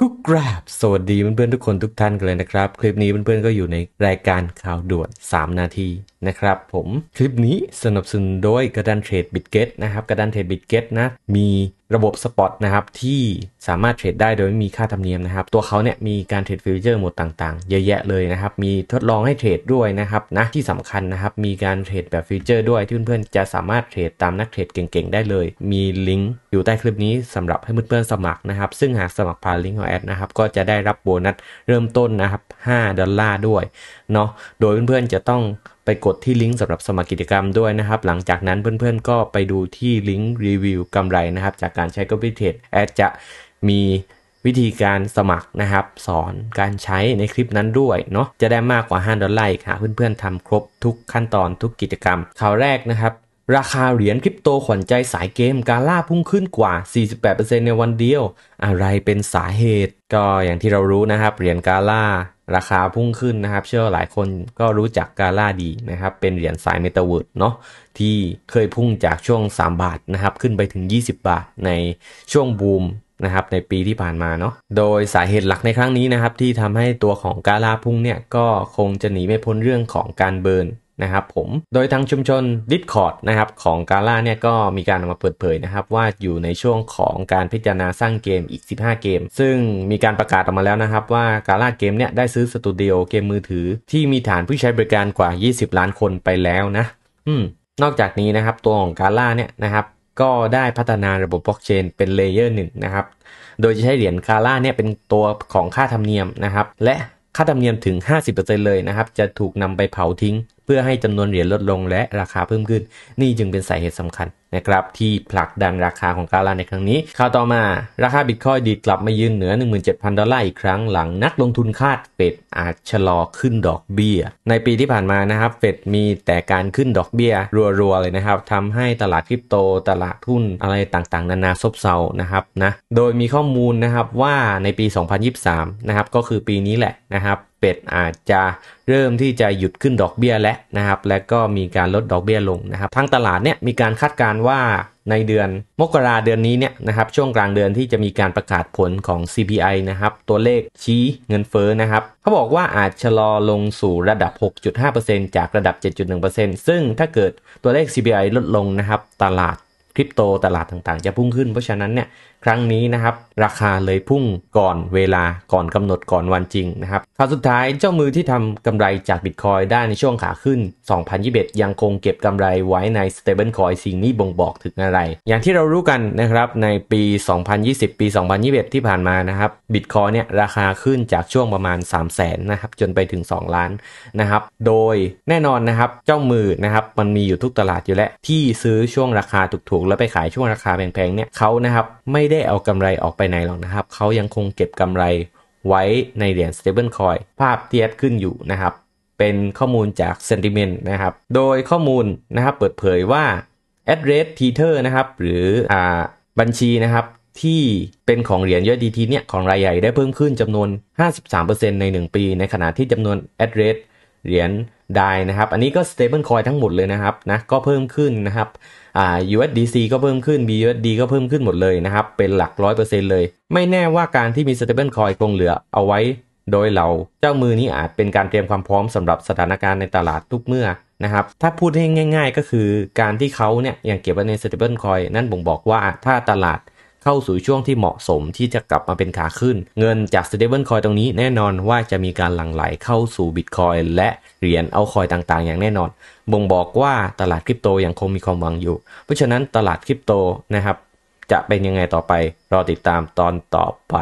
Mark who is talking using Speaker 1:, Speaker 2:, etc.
Speaker 1: กูกราบสวัสดีเพื่อนๆทุกคนทุกท่านกันเลยนะครับ คลิปนี้เพื่อนๆก็อยู่ในรายการข่าวด่วน3นาที นะครับผมคลิปนี้สนับสนุนโดย กระดานเทรดบิตเกตนะครับกระดานเทรดบิตเกตนะมีระบบสปอตนะครับที่สามารถเทรดได้โดยไม่มีค่าธรรมเนียมนะครับ ตัวเขาเนี่ยมีการเทรดฟิวเจอร์หมดต่างๆ เยอะแยะเลยนะครับ มีทดลองให้เทรดด้วยนะครับนะที่สำคัญนะครับมีการเทรดแบบฟิวเจอร์ด้วยที่เพื่อนๆจะสามารถเทรดตามนักเทรดเก่งๆ ได้เลย มีลิงก์อยู่ใต้คลิปนี้สำหรับให้เพื่อนๆสมัครนะครับซึ่งหากสมัครผ่านลิงก์ของแอดนะครับก็จะได้รับโบนัสเริ่มต้นนะครับ5ดอลลาร์ด้วยเนาะโดยเพื่อนๆจะต้องไปกดที่ลิงก์สำหรับสมัครกิจกรรมด้วยนะครับหลังจากนั้นเพื่อนๆก็ไปดูที่ลิงก์รีวิวกำไรนะครับ จากการใช้ก o p y t เทรดแอดจะมีวิธีการสมัครนะครับสอนการใช้ในคลิปนั้นด้วยเนาะจะได้มากกว่า5ดอลลาร์ค่ะเพื่อนๆทำครบทุกขั้นตอนทุกกิจกรรมข่าวแรกนะครับราคาเหรียญคริปโตขวัญใจสายเกมกาล่าพุ่งขึ้นกว่า 48%ในวันเดียว อะไรเป็นสาเหตุ ก็อย่างที่เรารู้นะครับเหรียญกาล่าราคาพุ่งขึ้นนะครับเชื่อหลายคนก็รู้จักกาล่าดีนะครับเป็นเหรียญสายเมตาเวิร์ดเนาะที่เคยพุ่งจากช่วง 3 บาทนะครับขึ้นไปถึง 20 บาทในช่วงบูมนะครับในปีที่ผ่านมาเนาะโดยสาเหตุหลักในครั้งนี้นะครับ ที่ทำให้ตัวของกาลาพุ่งเนี่ยก็คงจะหนีไม่พ้นเรื่องของการเบิร์นนะครับ ผม โดยทางชุมชนดิสคอร์ดนะครับ ของกาลาเนี่ยก็มีการออกมาเปิดเผยนะครับ ว่าอยู่ในช่วงของการพิจารณาสร้างเกมอีก 15 เกม ซึ่งมีการประกาศออกมาแล้วนะครับ ว่ากาลาเกมเนี่ยได้ซื้อสตูดิโอเกมมือถือ ที่มีฐานผู้ใช้บริการกว่า 20 ล้านคนไปแล้วนะ อืม นอกจากนี้นะครับ ตัวของกาล่าเนี่ยนะครับก็ได้พัฒนาระบบบล็อกเชนเป็นเลเยอร์หนึ่งนะครับ โดยจะใช้เหรียญคาร่าเนี่ยเป็นตัวของค่าธรรมเนียมนะครับ และค่าธรรมเนียมถึง 50%เลยนะครับ จะถูกนำไปเผาทิ้งเพื่อให้จำนวนเหรียญลดลงและราคาเพิ่มขึ้น นี่จึงเป็นสาเหตุสำคัญนะครับที่ผลักดันราคาของกาลาในครั้งนี้ข่าวต่อมา ราคาบิตคอยดีดกลับมายืนเหนือ 17,000ดอลลาร์อีกครั้งหลังนักลงทุนคาดเฟดอาจชะลอขึ้นดอกเบี้ยในปีที่ผ่านมานะครับเฟดมีแต่การขึ้นดอกเบี้ยรัวๆเลยนะครับทำให้ตลาดคริปโต ตลาดทุนอะไรต่างๆ นานาซบเซานะครับนะโดยมีข้อมูลนะครับว่าในปี 2023นะครับก็คือปีนี้แหละนะครับเป็ดอาจจะเริ่มที่จะหยุดขึ้นดอกเบี้ยแล้วนะครับ และก็มีการลดดอกเบี้ยลงนะครับ ทั้งตลาดเนี่ยมีการคาดการณ์ว่าในเดือนมกราเดือนนี้เนี่ยนะครับช่วงกลางเดือนที่จะมีการประกาศผลของ CPI นะครับตัวเลขชี้เงินเฟ้อนะครับเขาบอกว่าอาจชะลอลงสู่ระดับ 6.5%จากระดับ 7.1%ซึ่งถ้าเกิดตัวเลข CPI ลดลงนะครับ ตลาดคริปโตตลาดต่างๆจะพุ่งขึ้นเพราะฉะนั้นเนี่ยครั้งนี้นะครับ ราคาเลยพุ่งก่อนเวลาก่อนกำหนดก่อนวันจริงนะครับข่าวสุดท้ายเจ้ามือที่ทำกำไรจากบิตคอยได้ในช่วงขาขึ้น 2021 ยังคงเก็บกำไรไว้ใน Stablecoin สิ่งนี้บ่งบอกถึงอะไร อย่างที่เรารู้กันนะครับ ในปี 2020 ปี 2021 ที่ผ่านมานะครับ บิตคอยเนี่ยราคาขึ้นจากช่วงประมาณ 3 0 0 0 0นนะครับจนไปถึง 2 ล้านนะครับโดยแน่นอนนะครับเจ้ามือนะครับมันมีอยู่ทุกตลาดอยู่แล้วที่ซื้อช่วงราคาถูกๆ แล้วไปขายช่วงราคาแพงๆเนี่ยเขานะครับไม่ได้ได้เอากำไรออกไปไหนหรอกนะครับ เขายังคงเก็บกำไรไว้ในเหรียญ stablecoin ภาพเทียบขึ้นอยู่นะครับ เป็นข้อมูลจาก sentiment นะครับ โดยข้อมูลนะครับเปิดเผยว่า address t e t e r นะครับ หรืออบัญชีนะครับ ที่เป็นของเหรียญ USDT เนี่ย ของรายใหญ่ได้เพิ่มขึ้นจำนวน 53%ใน 1 ปี ในขณะที่จำนวน address เหรียญดายนะครับ อันนี้ก็ stable coin ทั้งหมดเลยนะครับนะก็เพิ่มขึ้นนะครับอ่า USDC ก็เพิ่มขึ้น BUSD ก็เพิ่มขึ้นหมดเลยนะครับ เป็นหลักร้อยเปอร์์เเซ็นตลย ไม่แน่ว่าการที่มี stable coin คงเหลือเอาไว้โดยเราเจ้ามือนี้อาจเป็นการเตรียมความพร้อมสำหรับสถานการณ์ในตลาดทุกเมื่อ นะครับ ถ้าพูดให้ง่ายๆ ก็คือการที่เขาเนี่ยยังเก็บไว้ใน stable coin นั่นบ่งบอกว่าถ้าตลาดเข้าสู่ช่วงที่เหมาะสมที่จะกลับมาเป็นขาขึ้น เงินจาก stable c o i ยตรงนี้แน่นอนว่าจะมีการหลั่งไหลเข้าสู่ bitcoin และเหรียญเอาคอยต่าง ๆอย่างแน่นอน บ่งบอกว่าตลาดคริปโตยังคงมีความหวังอยู่ เพราะฉะนั้นตลาดคริปโตนะครับ จะเป็นยังไงต่อไป รอติดตามตอนต่อไป